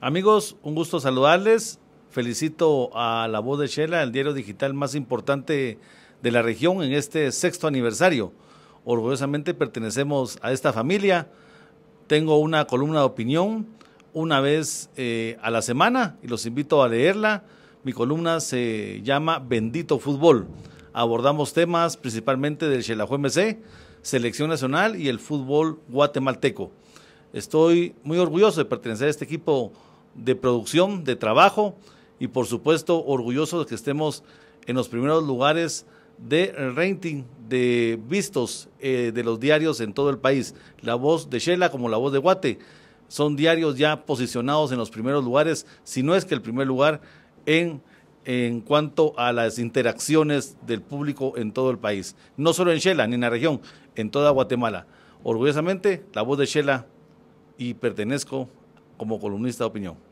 Amigos, un gusto saludarles. Felicito a la voz de Shela, el diario digital más importante de la región en este sexto aniversario. Orgullosamente pertenecemos a esta familia. Tengo una columna de opinión una vez eh, a la semana y los invito a leerla. Mi columna se llama Bendito Fútbol. Abordamos temas principalmente del Xelajú MC, selección nacional y el fútbol guatemalteco. Estoy muy orgulloso de pertenecer a este equipo de producción, de trabajo y por supuesto orgulloso de que estemos en los primeros lugares de rating de vistos eh, de los diarios en todo el país. La voz de Shela como la voz de Guate son diarios ya posicionados en los primeros lugares, si no es que el primer lugar en, en cuanto a las interacciones del público en todo el país. No solo en Shela, ni en la región, en toda Guatemala. Orgullosamente, la voz de Shela y pertenezco como columnista de opinión.